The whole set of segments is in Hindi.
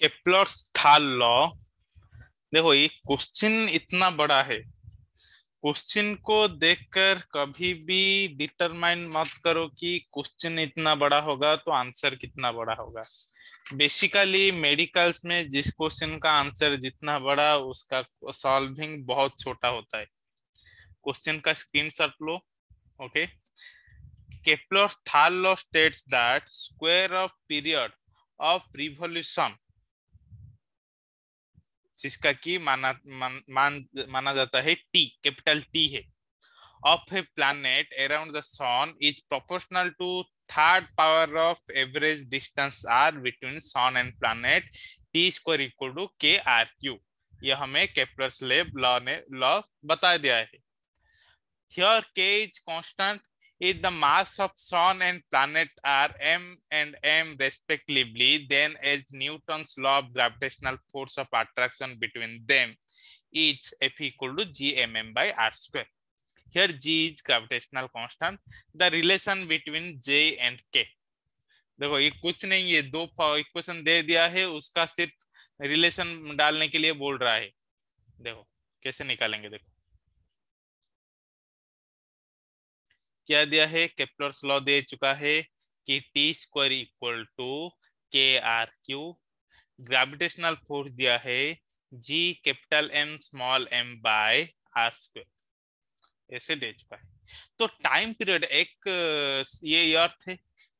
केप्लर्स था लॉ देखो ये क्वेश्चन इतना बड़ा है क्वेश्चन को देखकर कभी भी डिटरमाइन मत करो कि क्वेश्चन इतना बड़ा होगा तो आंसर कितना बड़ा होगा बेसिकली मेडिकल्स में जिस क्वेश्चन का आंसर जितना बड़ा उसका सॉल्विंग बहुत छोटा होता है क्वेश्चन का स्क्रीनशॉट लो okay okay? Kepler's law states that square of period of revolution जिसका की माना मान, मान माना जाता है टी कैपिटल टी है of a planet around the sun is proportional to third power of average distance R between sun and planet T square equal to K R cube यह हमें केपलर्स लेब लॉ ने लॉ बता दिया है here K is constant if the mass of sun and planet are m and m respectively, then as Newton's law of gravitational force of attraction between them is F equal to G mm by R square. Here G is gravitational constant. The relation between J and K. देखो ये कुछ नहीं है दो इक्वेशन दे दिया है उसका सिर्फ रिलेशन डालने के लिए बोल रहा है देखो कैसे निकालेंगे देखो क्या दिया है केपलर्स लॉ दे चुका है कि T square equal to K R cube gravitational force दिया है G capital M small M by R square ऐसे दे चुका है तो टाइम पीरियड एक ये अर्थ है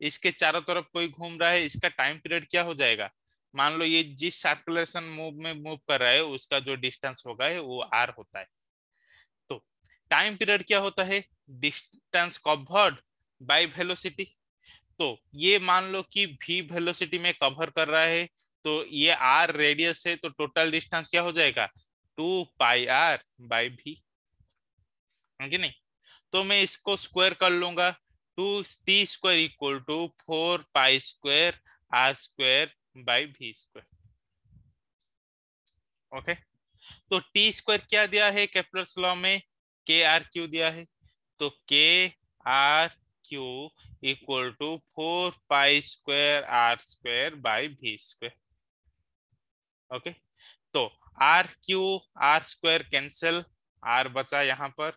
इसके चारों तरफ कोई घूम रहा है इसका टाइम पीरियड क्या हो जाएगा मान लो ये जिस सर्कुलेशन मूव में मूव कर रहा है उसका जो डिस्टेंस होगा वो आर होता है तो टाइम पीरियड क्या होता है डिस्टेंस कवर्ड बाय वेलोसिटी तो ये मान लो कि वी वेलोसिटी में कवर कर रहा है तो ये आर रेडियस है तो टोटल डिस्टेंस क्या हो जाएगा टू पाई आर बाई भी है नहीं तो मैं इसको स्क्वायर कर लूंगा two T square equal to four pi square R square by भी स्क्वायर ओके तो टी स्क्वायर क्या दिया है कैपिटल लॉ में के आर क्यू दिया है तो K R cube equal to four pi square R square by भी स्क्वायर ओके तो R cube R square cancel R बचा यहां पर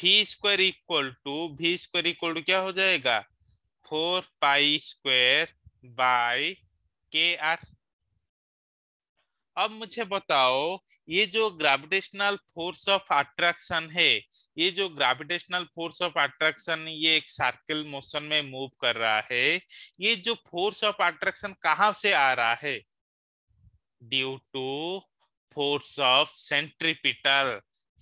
भी स्क्वायर इक्वल टू भी स्क्वायर इक्वल टू क्या हो जाएगा four pi square by K R अब मुझे बताओ ये जो ग्रेविटेशनल फोर्स ऑफ अट्रैक्शन है ये जो ग्रेविटेशनल फोर्स ऑफ अट्रैक्शन ये एक सर्कल मोशन में मूव कर रहा है ये जो फोर्स ऑफ अट्रैक्शन कहाँ से आ रहा है due to force of centripetal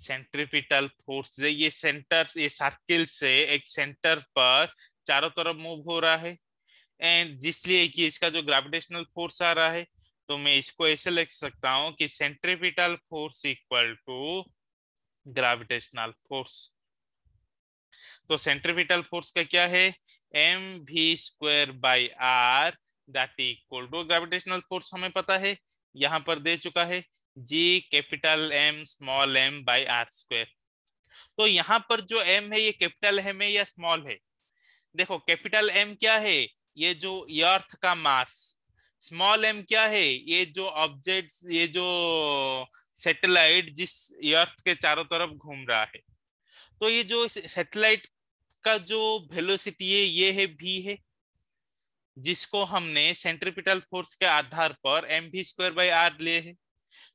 centripetal force ये सेंटर ये सर्किल से एक सेंटर पर चारों तरफ मूव हो रहा है एंड जिसलिए कि इसका जो ग्रेविटेशनल फोर्स आ रहा है तो मैं इसको ऐसे लिख सकता हूं कि centripetal force equal to gravitational force तो सेंट्रीपिटल फोर्स का क्या है M we square by R that equal to gravitational force हमें पता है यहां पर दे चुका है G capital M small M by R square तो यहां पर जो एम है ये कैपिटल एम है या स्मॉल है देखो कैपिटल एम क्या है ये जो अर्थ का मास स्मॉल एम क्या है ये जो ऑब्जेक्ट ये जो सैटेलाइट जिस अर्थ के चारों तरफ घूम रहा है तो ये जो सैटेलाइट का जो वेलोसिटी है ये है भी है जिसको हमने सेंट्रिपिटल फोर्स के आधार पर एम भी स्क्वायर बाई आर लिए है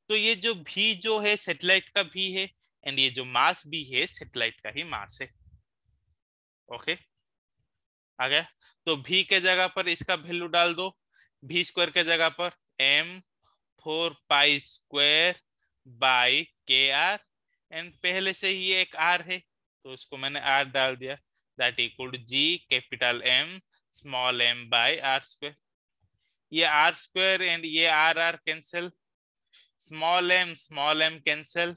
तो ये जो भी जो है सेटेलाइट का भी है एंड ये जो मास भी है सेटेलाइट का ही मास है ओके आ गया तो भी के जगह पर इसका वैल्यू डाल दो भी स्क्वायर के जगह पर M four pi square by K R and पहले से ही एक आर है तो उसको मैंने आर डाल दिया that equal G capital M small M by R square ये आर स्क्वायर एंड ये R R cancel small M small M cancel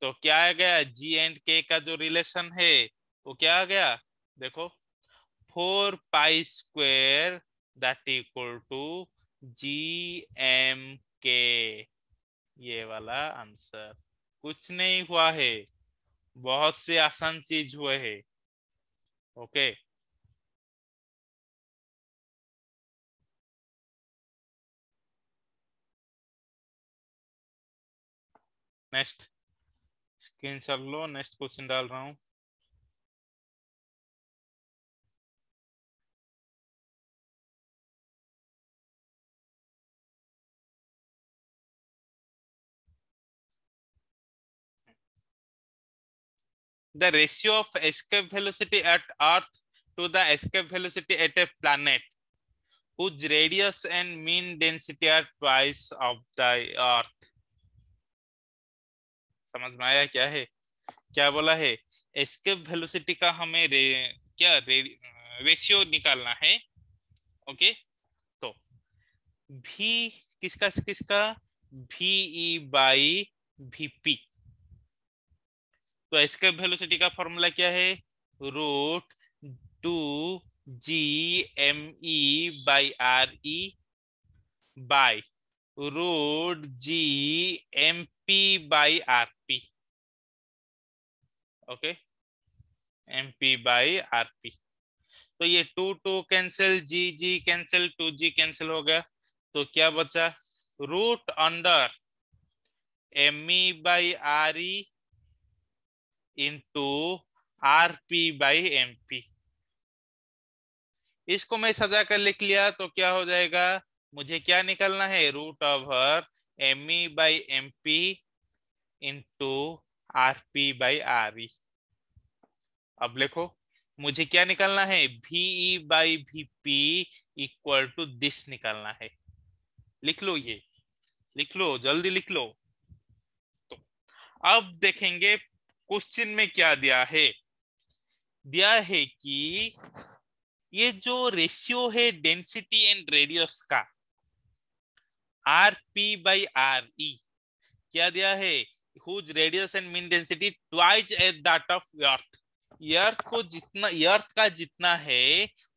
तो क्या आ गया जी एंड के का जो रिलेशन है वो क्या आ गया देखो four pi square that equal to G M K ये वाला आंसर कुछ नहीं हुआ है बहुत से आसान चीज हुए है okay next screen shot next question डाल रहा हूं the ratio of escape velocity at Earth to the escape velocity at a planet whose radius and mean density are twice of the Earth. समझ में आया क्या है क्या बोला है एस्केप वेलोसिटी का हमें रे, क्या रे, रेशियो निकालना है ओके तो भी किसका किसका भी बाई वीपी तो एस्केप वेलोसिटी का फॉर्मूला क्या है root two G M E by R E by root G M P by R P okay M P by R P तो ये two two cancel G G cancel two G cancel हो गया तो क्या बचा root under M E by R E into RP by by M P इसको मैं सजा कर लिख लिया तो क्या हो जाएगा मुझे क्या निकलना है root over M E by M P into R P by R E अब लिखो मुझे क्या निकलना है ई बाई भी पी इक्वल टू दिस निकलना है लिख लो ये लिख लो जल्दी लिख लो तो अब देखेंगे क्वेश्चन में क्या दिया है दिया है कि ये जो रेशियो है डेंसिटी एंड रेडियस का R P by R E क्या दिया है whose radius and mean density twice at that of earth earth को जितना अर्थ का जितना है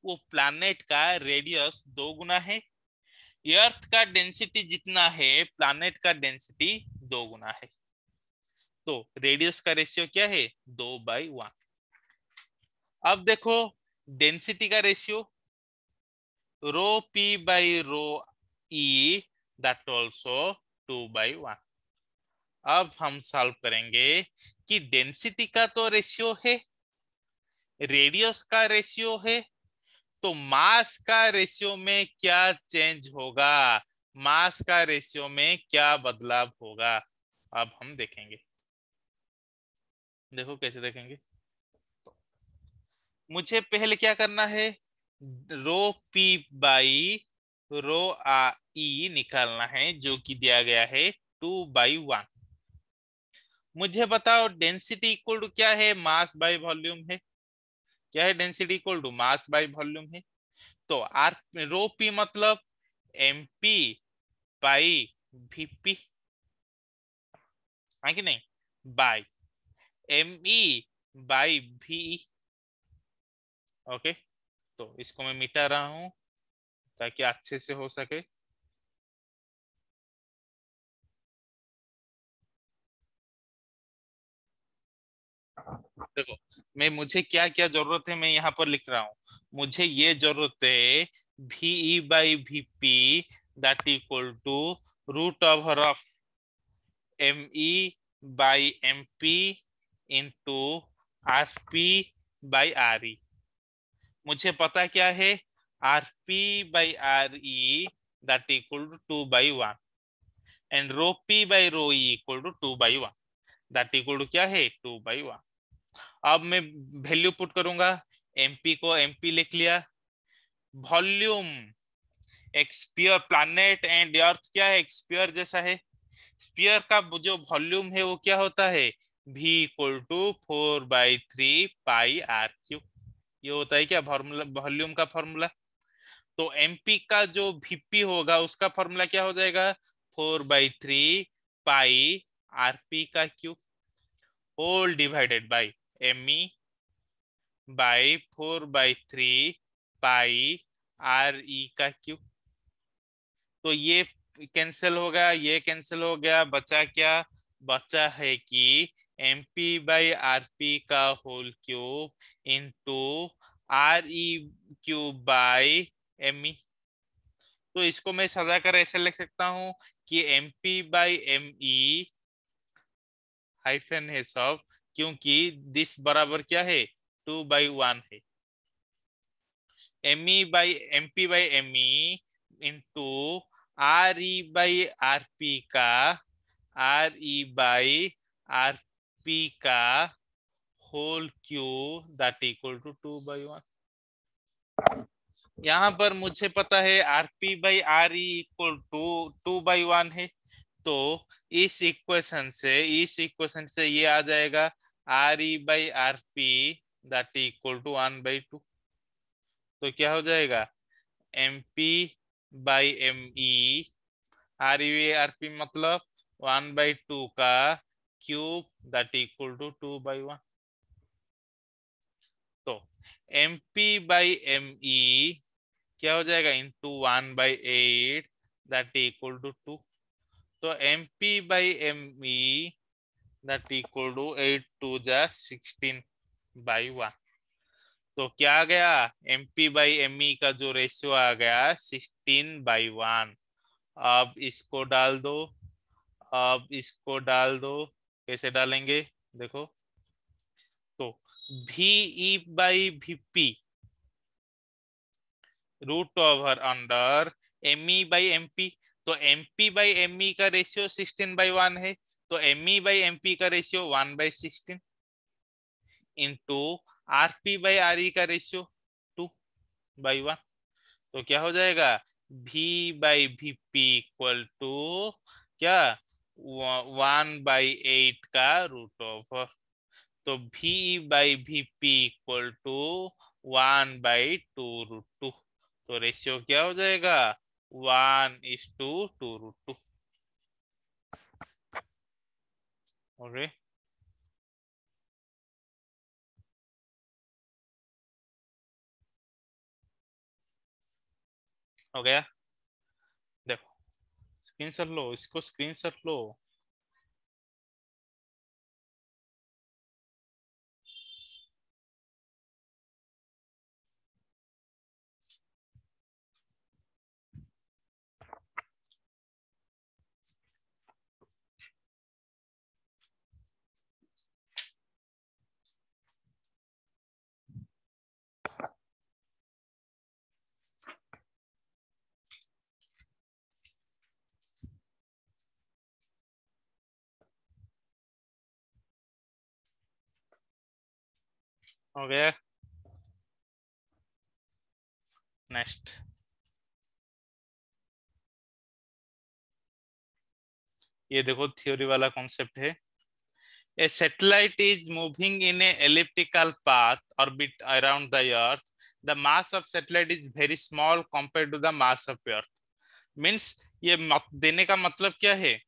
वो प्लैनेट का रेडियस दो गुना है अर्थ का डेंसिटी जितना है प्लैनेट का डेंसिटी दो गुना है तो रेडियस का रेशियो क्या है दो बाई वन अब देखो डेंसिटी का ratio rho P by rho E that also two by one अब हम सॉल्व करेंगे कि डेंसिटी का तो रेशियो है रेडियस का रेशियो है तो मास का रेशियो में क्या चेंज होगा मास का रेशियो में क्या बदलाव होगा अब हम देखेंगे देखो कैसे देखेंगे मुझे पहले क्या करना है रो पी बाई रो आ ई निकालना है जो कि दिया गया है टू बाई वन मुझे बताओ डेंसिटी इक्वल टू क्या है मास बाय वॉल्यूम है क्या है density equal to mass by volume है तो आर रो पी मतलब M P by V P हाँ कि नहीं by M E by V okay तो इसको मैं मिटा रहा हूं ताकि अच्छे से हो सके देखो मैं मुझे क्या क्या जरूरत है मैं यहां पर लिख रहा हूं मुझे ये जरूरत है भी ई बाई भी P that equal to root over of M E by M P into R P by R E मुझे पता क्या है R P by R E that equal to two by one and rho P by rho E equal to two by one that equal to क्या है टू बाई वन अब मैं वैल्यू पुट करूंगा एमपी को एम पी लिख लिया वॉल्यूम एक्सपियर प्लानट एंड अर्थ क्या है एक्सपियर जैसा है स्पियर का जो वॉल्यूम है वो क्या होता है v equal to four by three pi R cube ये होता है क्या फॉर्मूला वॉल्यूम का फॉर्मूला तो एमपी का जो वीपी होगा उसका फॉर्मूला क्या हो जाएगा four by three pi RP का cube whole divided by M E by four by three pi R E का क्यू तो ये कैंसिल हो गया ये कैंसिल हो गया बचा क्या बचा है कि M P by R P का whole cube into R E cube by M E तो इसको मैं सजा कर ऐसे लिख सकता हूं कि M P by M E hyphen है सब क्योंकि दिस बराबर क्या है टू बाई वन है M E by M P by M E into R E by R P का R E by R P का whole cube that equal to two by one यहाँ पर मुझे पता है R P by R E equal to two by one है तो इस इक्वेशन से इस इक्वेशन से ये आ जाएगा R E by R P that equal to one by two तो क्या हो जाएगा M P by M E R U R P मतलब वन बाई टू का cube that equal to 2 by 1. तो MP by ME क्या हो जाएगा into one by eight that equal to 2 तो M P by M E to 8 to eight 16 by sixteen by one तो क्या आ गया M P by M E का जो रेशियो आ गया सिक्सटीन बाई वन अब इसको डाल दो अब इसको डाल दो कैसे डालेंगे देखो तो भी ई बाई भी P root over under M E by M P तो M P by M E का रेशियो सिक्सटीन बाई वन है तो M E by M P का ratio one by sixteen into R P by R E का रेशियो टू बाई वन तो क्या हो जाएगा भी बाई भी पी इक्वल टू क्या वन बाई एट का रूट ऑफ तो भी बाई भी P equal to one by two root two तो रेशियो क्या हो जाएगा one is to two root two okay हो गया स्क्रीन शॉट लो इसको स्क्रीन शॉट लो हो गया नेक्स्ट ये देखो थियोरी वाला कॉन्सेप्ट है a satellite is moving in a elliptical path orbit around the earth the mass of satellite is very small compare to the mass of earth means ये देने का मतलब क्या है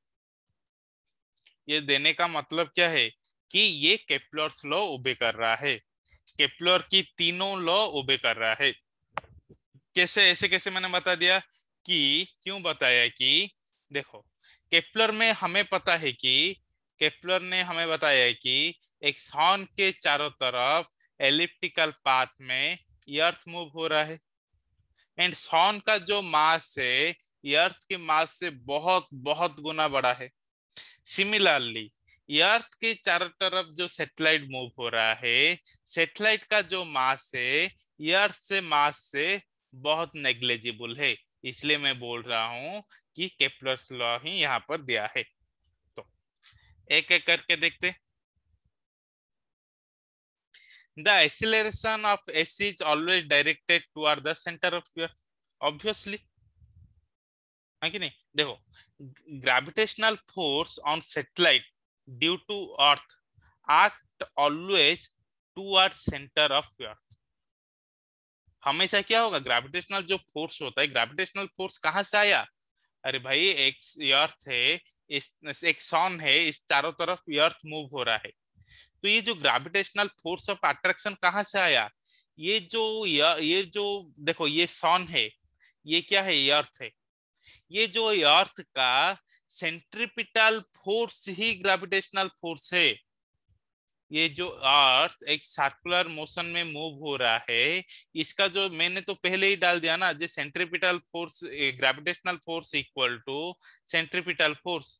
ये देने का मतलब क्या है कि ये केपलर्स लो उबे कर रहा है केप्लर की तीनों लॉ ओबे कर रहा है कैसे ऐसे कैसे मैंने बता दिया कि क्यों बताया कि देखो केप्लर में हमें पता है कि केप्लर ने हमें बताया कि एक सॉन के चारों तरफ एलिप्टिकल पाथ में अर्थ मूव हो रहा है एंड सॉन का जो मास है अर्थ के मास से बहुत बहुत गुना बड़ा है सिमिलरली अर्थ के चारों तरफ जो सेटेलाइट मूव हो रहा है सेटेलाइट का जो मास है अर्थ से मास से बहुत नेग्लेजिबल है इसलिए मैं बोल रहा हूं कि केपलर्स लॉ ही यहाँ पर दिया है तो एक एक करके देखते the acceleration of S is always directed to our center of earth obviously है कि नहीं देखो gravitational force on satellite due to earth act to towards centre of earth हमेशा क्या होगा ग्रेविटेशनल जो फोर्स होता है ग्रेविटेशनल फोर्स कहां से आया अरे भाई एक अर्थ है इस एक सॉन है इस चारों तरफ अर्थ मूव हो रहा है तो ये जो ग्रेविटेशनल फोर्स ऑफ अट्रैक्शन कहाँ से आया ये जो ये जो देखो ये सॉन है ये क्या है अर्थ है ये जो अर्थ का सेंट्रिपिटल फोर्स ही ग्रेविटेशनल फोर्स है ये जो अर्थ एक सर्कुलर मोशन में मूव हो रहा है इसका जो मैंने तो पहले ही डाल दिया ना जो centripetal force gravitational force equal to centripetal force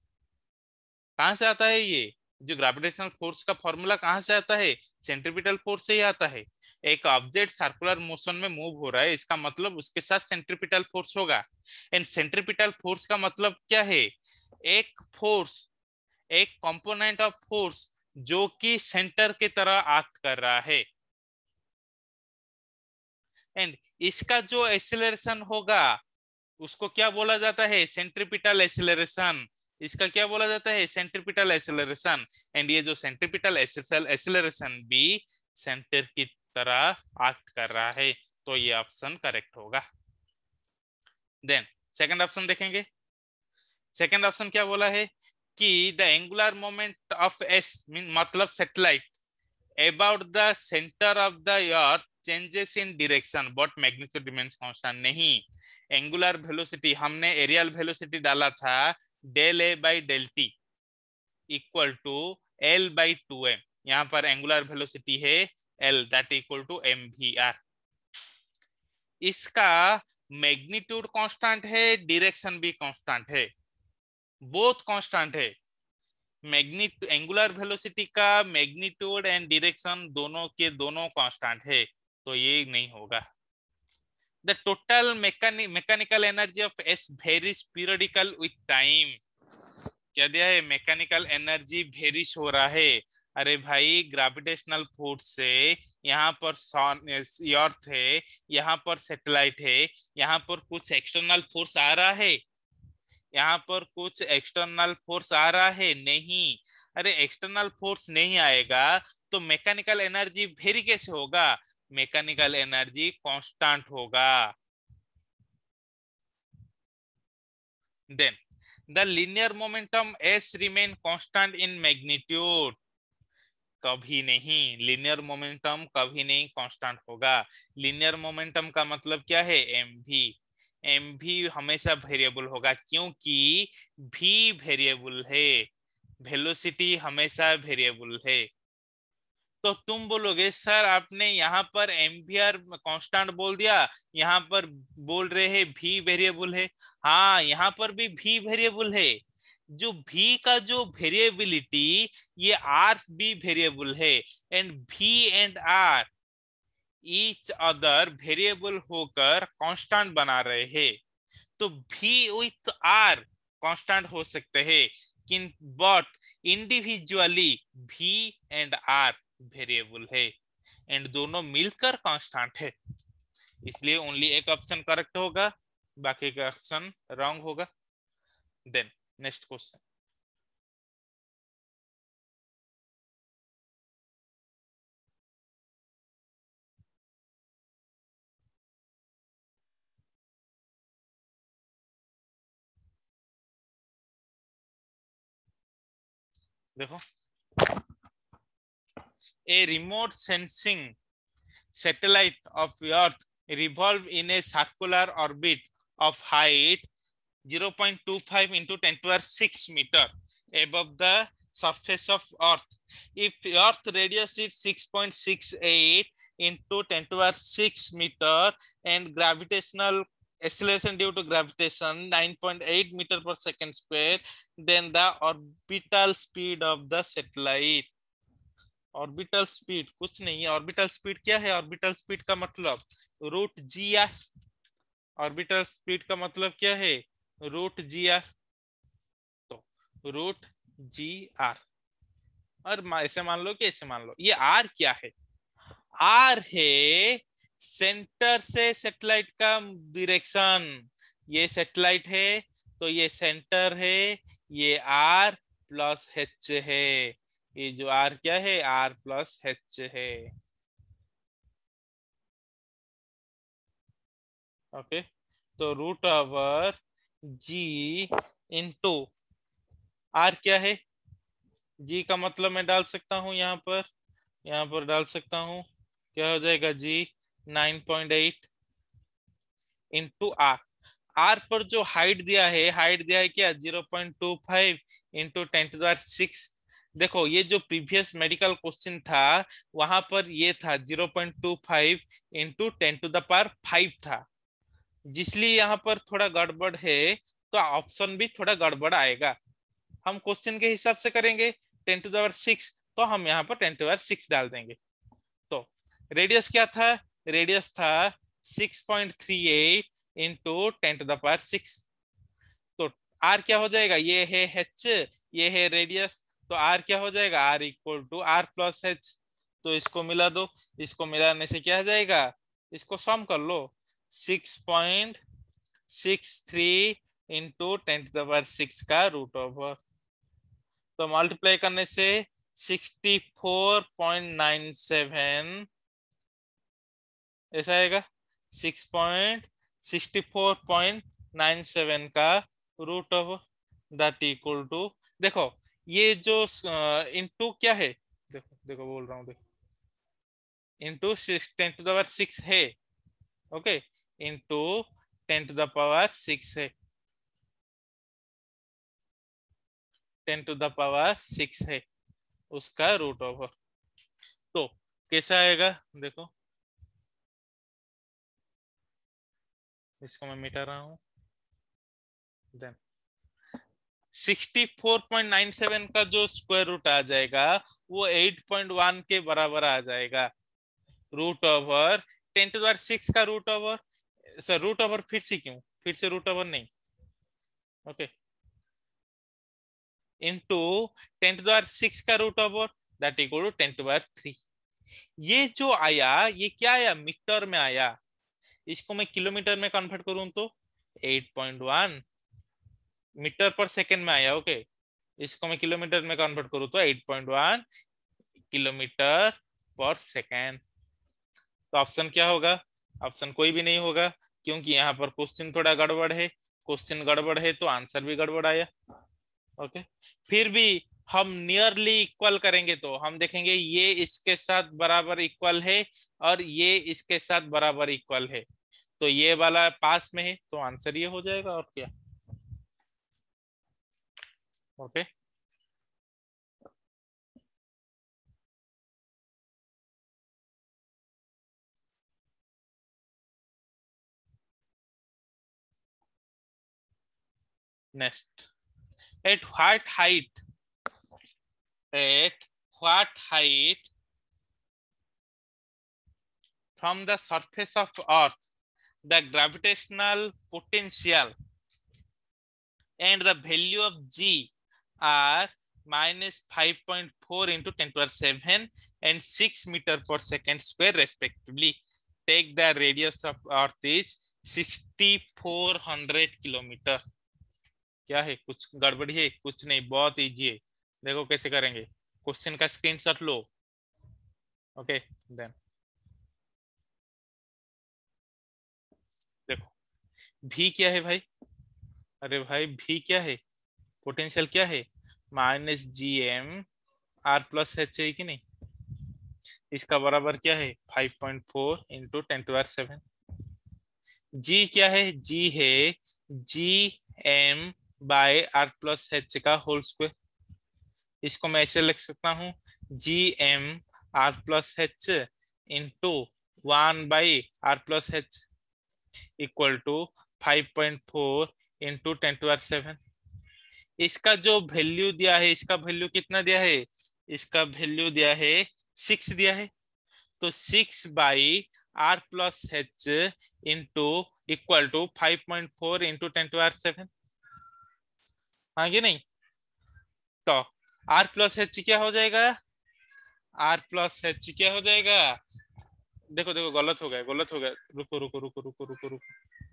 कहां से आता है ये जो ग्रेविटेशनल फोर्स का फॉर्मूला कहाँ से आता है सेंट्रिपिटल फोर्स से ही आता है एक ऑब्जेक्ट सर्कुलर मोशन में मूव हो रहा है इसका मतलब उसके साथ सेंट्रिपिटल फोर्स होगा एंड सेंट्रिपिटल फोर्स का मतलब क्या है एक फोर्स एक कंपोनेंट ऑफ फोर्स जो कि सेंटर की तरह एक्ट कर रहा है एंड इसका जो एसिलेशन होगा उसको क्या बोला जाता है सेंट्रिपिटल एक्सिलेशन इसका क्या बोला जाता है सेंट्रिपिटल एसिलेशन एंड ये जो सेंट्रिपिटल एसिलेशन भी सेंटर की तरह एक्ट कर रहा है तो ये ऑप्शन करेक्ट होगा देन सेकंड ऑप्शन देखेंगे सेकंड ऑप्शन क्या बोला है कि the angular moment of S mean मतलब satellite about the centre of the earth changes in direction but magnetic constant नहीं एंगुलर वेलोसिटी हमने एरियल वेलोसिटी डाला था del A by del T equal to L by two M यहाँ पर एंगुलर वेलोसिटी है L that equal to M V R इसका मैग्नीट्यूड कांस्टेंट है डायरेक्शन भी कांस्टेंट है बोथ कांस्टेंट है मैग्नीट एंगुलर वेलोसिटी का मैग्नीट्यूड एंड डायरेक्शन दोनों के दोनों कांस्टेंट है तो ये नहीं होगा the total mechanical energy of S varies periodical periodical time क्या दिया है मैकेनिकल एनर्जी वेरिश हो रहा है अरे भाई ग्रेविटेशनल फोर्स से यहाँ पर अर्थ है यहाँ पर सेटेलाइट है यहाँ पर कुछ एक्सटर्नल फोर्स आ रहा है यहाँ पर कुछ एक्सटर्नल फोर्स आ रहा है नहीं अरे एक्सटर्नल फोर्स नहीं आएगा तो मैकेनिकल एनर्जी फेरी कैसे होगा मैकेनिकल एनर्जी कांस्टेंट होगा then the linear momentum S remain constant in magnitude कभी नहीं लिनियर मोमेंटम कभी नहीं कांस्टेंट होगा लिनियर मोमेंटम का मतलब क्या है एम भी एम भी हमेशा वेरिएबल होगा क्योंकि भी वेरिएबल है वेलोसिटी हमेशा वेरिएबल है तो तुम बोलोगे सर आपने यहाँ पर एम आर कॉन्स्टांट बोल दिया यहाँ पर बोल रहे हैं भी वेरिएबल है हाँ यहाँ पर भी भी वेरिएबल है जो भी का जो वेरिएबिलिटी ये आर भी वेरिएबल है and V and R each other variable होकर कांस्टेंट बना रहे हैं तो भी विथ आर कांस्टेंट हो सकते हैं किन but individually V and R variable है एंड दोनों मिलकर कांस्टेंट है इसलिए ओनली एक ऑप्शन करेक्ट होगा बाकी का ऑप्शन रॉन्ग होगा देन नेक्स्ट क्वेश्चन देखो a remote sensing satellite of earth revolve in a circular orbit of height 0.25 into 10 to power 6 meter above the surface of earth if earth radius is 6.68 into 10 to power 6 meter and gravitational acceleration due to gravitation 9.8 meter per second square then the orbital speed of the satellite orbital speed कुछ नहीं है ऑर्बिटल स्पीड क्या है ऑर्बिटल स्पीड का मतलब root G I orbital speed का मतलब क्या है रूट जी आर तो रूट जी आर और ऐसे मान लो कि ऐसे मान लो ये आर क्या है आर है सेंटर से सेटेलाइट का डिरेक्शन ये सेटेलाइट है तो ये सेंटर है ये आर प्लस एच है ये जो आर क्या है आर प्लस एच है ओके तो root of G into R क्या है जी का मतलब मैं डाल सकता हूं यहाँ पर यहाँ पर डाल सकता हूं क्या हो जाएगा G 9.8 point eight into R R पर जो हाइट दिया है हाइट दिया है क्या 0.25 point two five into ten to six देखो ये जो प्रीवियस मेडिकल क्वेश्चन था वहां पर ये था 0.25 point two five into ten to the five था जिसलिए यहाँ पर थोड़ा गड़बड़ है तो ऑप्शन भी थोड़ा गड़बड़ आएगा हम क्वेश्चन के हिसाब से करेंगे टेन टू दावर सिक्स तो हम यहाँ पर टेन टू दावर सिक्स डाल देंगे तो रेडियस क्या था रेडियस था six point three eight into ten to the power six तो आर क्या हो जाएगा ये है एच ये है रेडियस तो आर क्या हो जाएगा R equal to R plus H तो इसको मिला दो इसको मिलाने से क्या हो जाएगा इसको सम कर लो six point six three into ten to the power six का रूट ओवर तो मल्टीप्लाई करने से sixty four point nine seven ऐसा आएगा six point sixty four point nine seven का root of that equal to देखो ये जो इनटू क्या है देखो देखो बोल रहा हूँ देखो into six ten to the power six है okay okay? into 10 to the power 6 है 10 to the power 6 है उसका रूट ओवर तो कैसा आएगा देखो इसको मैं मिटा रहा हूं देन 64.97 का जो स्क्वायर रूट आ जाएगा वो 8.1 के बराबर आ जाएगा root over ten to six का root over sir root over फिर से क्यों फिर से रूट ओवर नहीं okay into ten to six का root over that equal to ten to three ये जो आया ये क्या आया मीटर में आया इसको मैं किलोमीटर में कन्वर्ट करूं तो 8.1 मीटर पर सेकंड में आया ओके okay? इसको मैं किलोमीटर में कन्वर्ट करूं तो 8.1 किलोमीटर पर सेकेंड तो ऑप्शन क्या होगा ऑप्शन कोई भी नहीं होगा क्योंकि यहाँ पर क्वेश्चन थोड़ा गड़बड़ है क्वेश्चन गड़बड़ है तो आंसर भी गड़बड़ आया ओके फिर भी हम नियरली इक्वल करेंगे तो हम देखेंगे ये इसके साथ बराबर इक्वल है और ये इसके साथ बराबर इक्वल है तो ये वाला पास में है तो आंसर ये हो जाएगा और क्या okay okay. Next. At what height? At what height from the surface of earth the gravitational potential and the value of g are minus 5.4 into 10 power 7 and 6 meter per second square respectively take the radius of earth is 6400 kilometer क्या है कुछ गड़बड़ी है कुछ नहीं बहुत ईजी है देखो कैसे करेंगे क्वेश्चन का स्क्रीन लो ओके देन देखो भी क्या है भाई अरे भाई भी क्या है पोटेंशियल क्या है minus G M R plus H है कि नहीं इसका बराबर क्या है five point four into ten to R seven G क्या है जी है G M by R plus H का होल स्क्वायर इसको मैं ऐसे लिख सकता हूँ G M R plus H into one by R plus H equal to five point four into ten to R seven इसका जो वैल्यू दिया है इसका वैल्यू कितना दिया है इसका वैल्यू दिया है सिक्स दिया है तो six by R plus H into equal to five point four into ten to R seven हाँ कि नहीं तो आर प्लस एच क्या हो जाएगा आर प्लस एच क्या हो जाएगा देखो देखो गलत हो गया गलत हो गया रुको रुको रुको रुको रुको रुको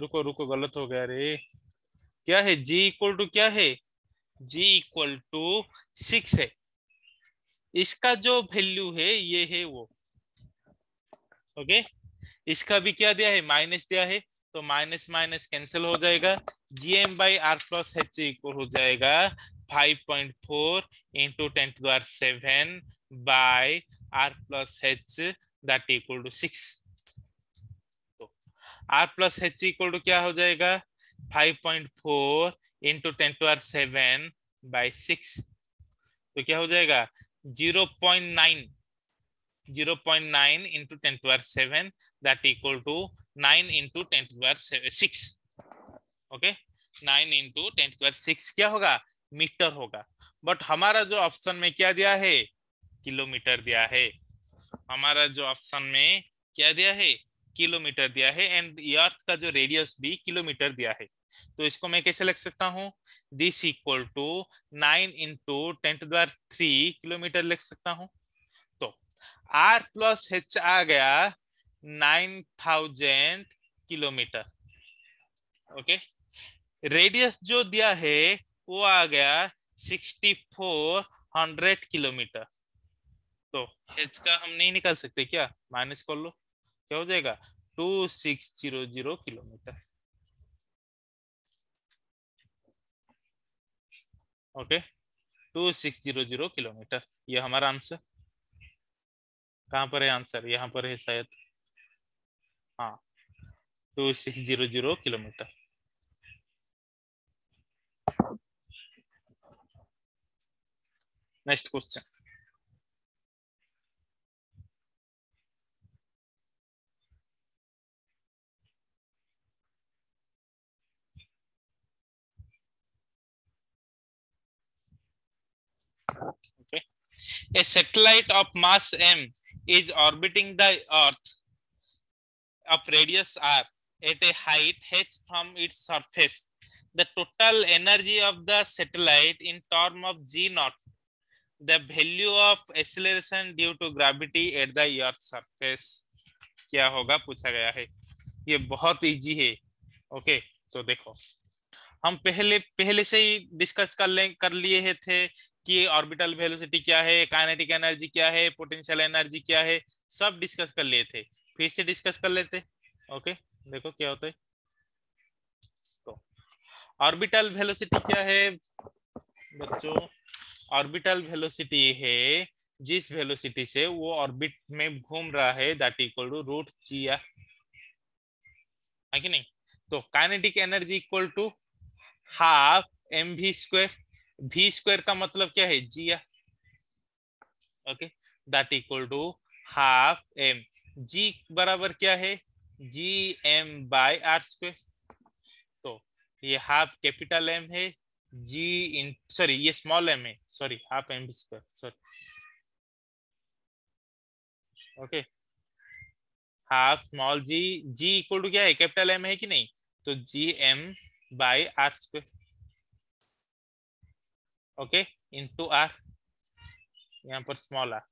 रुको रुको गलत हो गया रे क्या है जी इक्वल टू क्या है जी इक्वल टू सिक्स है इसका जो वैल्यू है ये है वो ओके इसका भी क्या दिया है माइनस दिया है तो माइनस माइनस कैंसिल हो जाएगा GM by R plus H equal हो जाएगा five point four into ten to R seven by R plus H that equal to six R plus H equal to क्या हो जाएगा five point four into ten to R seven by six तो क्या हो जाएगा zero point nine zero point nine into ten to R seven that equal to nine into tenth to six okay nine into tenth to six क्या होगा मीटर होगा बट हमारा जो ऑप्शन में क्या दिया है किलोमीटर दिया है हमारा जो ऑप्शन में क्या दिया है किलोमीटर दिया है एंड अर्थ का जो रेडियस भी किलोमीटर दिया है तो इसको मैं कैसे लिख सकता हूँ this equal to nine into tenth to the power three kilometre लिख सकता हूँ तो आर प्लस एच आ गया nine thousand kilometre okay radius जो दिया है वो आ गया सिक्सटी फोर हंड्रेड किलोमीटर तो का हम नहीं निकाल सकते क्या माइनस कर लो क्या हो जाएगा two six zero zero kilometre okay two six zero zero kilometre ये हमारा आंसर कहां पर है आंसर यहां पर है शायद हाँ, तो zero kilometre next question a satellite of mass M is orbiting the earth of radius r at a height h from its surface. The total energy of the satellite in term of g not the value of acceleration due to gravity at the earth surface. क्या होगा पूछा गया है ये बहुत इजी है ओके तो देखो हम पहले पहले से ही डिस्कस कर ले कर लिए थे कि ऑर्बिटल वेलोसिटी क्या है काइनेटिक एनर्जी क्या है पोटेंशियल एनर्जी क्या है सब डिस्कस कर लिए थे फिर से डिस्कस कर लेते ओके देखो क्या होता है तो ऑर्बिटल वेलोसिटी क्या है बच्चों ऑर्बिटल वेलोसिटी है जिस वेलोसिटी से वो ऑर्बिट में घूम रहा है that equal to root G R कि नहीं तो kinetic energy equal to half m we square v square का मतलब क्या है G R okay that equal to half m G बराबर क्या है G M by are square तो ये हाफ कैपिटल एम है जी इन सॉरी ये स्मॉल एम है sorry half m square sorry okay half small G G equal to क्या है कैपिटल एम है कि नहीं तो G M by are square okay into R यहां पर स्मॉल आर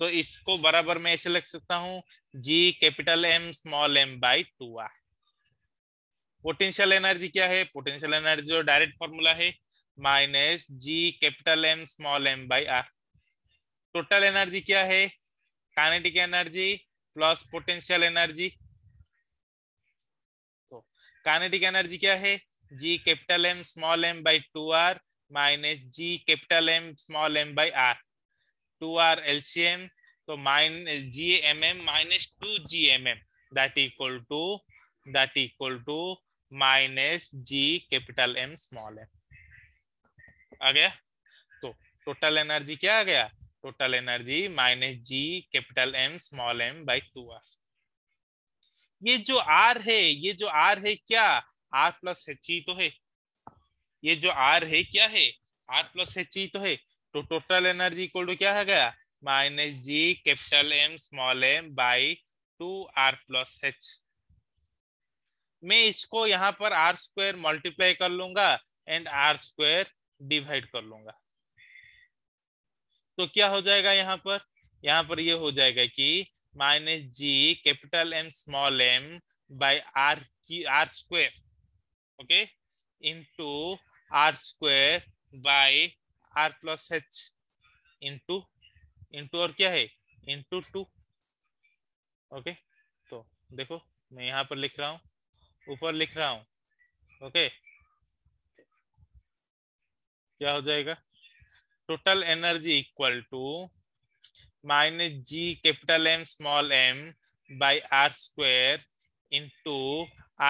तो इसको बराबर मैं ऐसे लिख सकता हूँ G capital M small M by two R potential energy क्या है पोटेंशियल एनर्जी जो डायरेक्ट फॉर्मूला है minus G capital M small M by R total energy क्या है kinetic energy plus potential energy तो काइनेटिक एनर्जी क्या है G capital M small M by two R minus G capital M small M by R 2 are LCM. So mine is GMM minus 2 GMM that equal to that equal to minus G capital M small m. आ गया तो टोटल एनर्जी क्या आ गया total energy minus G capital M small M by तो टू आर ये जो आर है ये जो आर है क्या आर प्लस एच ई तो है ये जो आर है क्या है आर प्लस एच ई तो है तो टोटल एनर्जी इक्वल टू क्या है गया minus G capital M small M by two R plus H मैं इसको यहां पर आर स्क्वायर मल्टीप्लाई कर लूंगा एंड आर स्क्वायर डिवाइड कर लूंगा तो क्या हो जाएगा यहाँ पर यहां पर ये यह हो जाएगा कि minus G capital M small M by R की R square okay into R square by R plus H into into और क्या है इंटू टू ओके तो देखो मैं यहां पर लिख रहा हूं ऊपर लिख रहा हूं ओके क्या हो जाएगा total energy equal to minus G capital M small M by R square into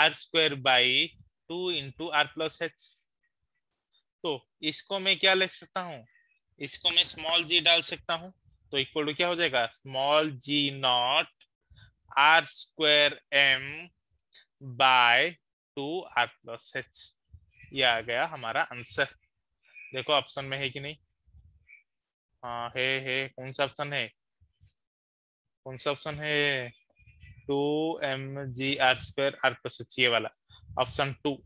R square by two into R plus H तो इसको मैं क्या लिख सकता हूँ इसको मैं स्मॉल जी डाल सकता हूँ तो इक्वल टू क्या हो जाएगा small G naught R square m by two R plus H ये आ गया हमारा आंसर देखो ऑप्शन में है कि नहीं हाँ है है कौन सा ऑप्शन है कौन सा ऑप्शन है two m G R square R plus H ये वाला ऑप्शन टू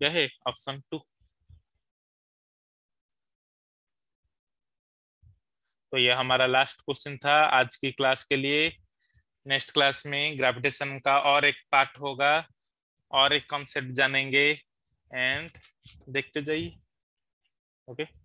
क्या है ऑप्शन टू तो ये हमारा लास्ट क्वेश्चन था आज की क्लास के लिए नेक्स्ट क्लास में ग्रेविटेशन का और एक पार्ट होगा और एक कॉन्सेप्ट जानेंगे एंड देखते जाइए ओके okay?